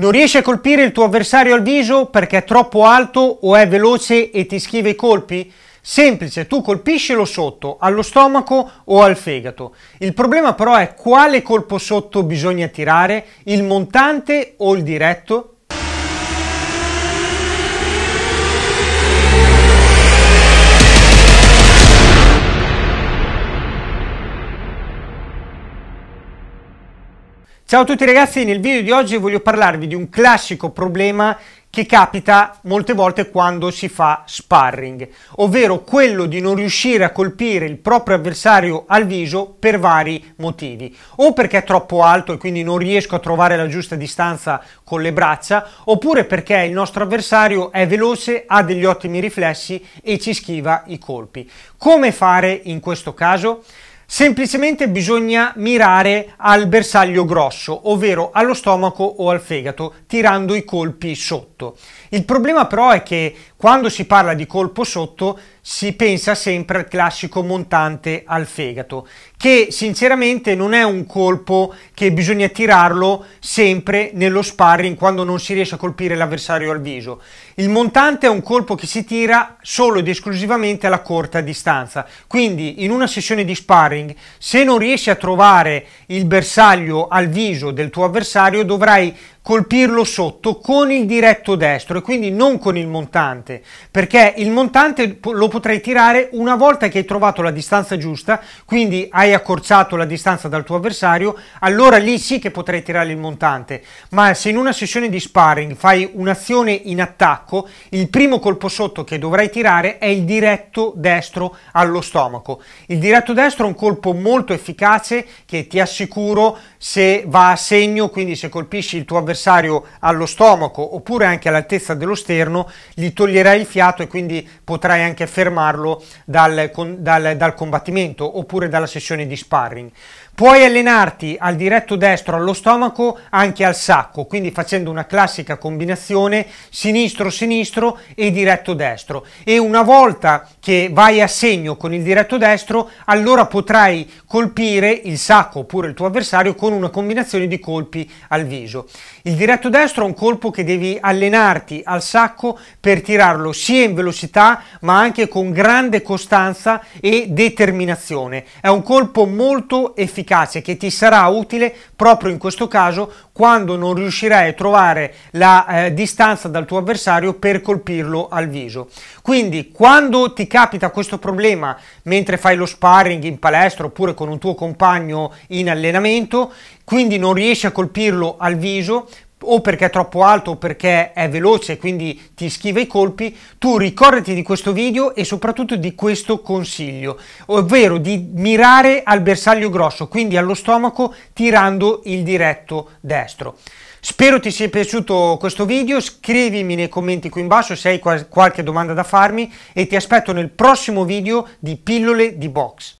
Non riesci a colpire il tuo avversario al viso perché è troppo alto o è veloce e ti schiva i colpi? Semplice, tu colpiscilo sotto, allo stomaco o al fegato. Il problema però è quale colpo sotto bisogna tirare, il montante o il diretto? Ciao a tutti ragazzi, nel video di oggi voglio parlarvi di un classico problema che capita molte volte quando si fa sparring, ovvero quello di non riuscire a colpire il proprio avversario al viso per vari motivi, o perché è troppo alto e quindi non riesco a trovare la giusta distanza con le braccia, oppure perché il nostro avversario è veloce, ha degli ottimi riflessi e ci schiva i colpi. Come fare in questo caso? Semplicemente bisogna mirare al bersaglio grosso, ovvero allo stomaco o al fegato, tirando i colpi sotto. Il problema però è che quando si parla di colpo sotto si pensa sempre al classico montante al fegato, che sinceramente non è un colpo che bisogna tirarlo sempre nello sparring quando non si riesce a colpire l'avversario al viso. Il montante è un colpo che si tira solo ed esclusivamente alla corta distanza. Quindi in una sessione di sparring, se non riesci a trovare il bersaglio al viso del tuo avversario, dovrai colpirlo sotto con il diretto destro e quindi non con il montante, perché il montante lo potrai tirare una volta che hai trovato la distanza giusta, quindi hai accorciato la distanza dal tuo avversario, allora lì sì che potrai tirare il montante, ma se in una sessione di sparring fai un'azione in attacco, il primo colpo sotto che dovrai tirare è il diretto destro allo stomaco. Il diretto destro è un colpo molto efficace che ti assicuro se va a segno, quindi se colpisci il tuo avversario avversario allo stomaco oppure anche all'altezza dello sterno, gli toglierai il fiato e quindi potrai anche fermarlo dal, dal, dal combattimento oppure dalla sessione di sparring. Puoi allenarti al diretto destro allo stomaco anche al sacco, quindi facendo una classica combinazione sinistro-sinistro e diretto destro. E una volta che vai a segno con il diretto destro, allora potrai colpire il sacco oppure il tuo avversario con una combinazione di colpi al viso. Il diretto destro è un colpo che devi allenarti al sacco per tirarlo sia in velocità ma anche con grande costanza e determinazione. È un colpo molto efficace efficace che ti sarà utile proprio in questo caso quando non riuscirai a trovare la eh, distanza dal tuo avversario per colpirlo al viso. Quindi quando ti capita questo problema mentre fai lo sparring in palestra oppure con un tuo compagno in allenamento, quindi non riesci a colpirlo al viso, o perché è troppo alto o perché è veloce e quindi ti schiva i colpi, tu ricordati di questo video e soprattutto di questo consiglio, ovvero di mirare al bersaglio grosso, quindi allo stomaco tirando il diretto destro. Spero ti sia piaciuto questo video, scrivimi nei commenti qui in basso se hai qualche domanda da farmi e ti aspetto nel prossimo video di pillole di box.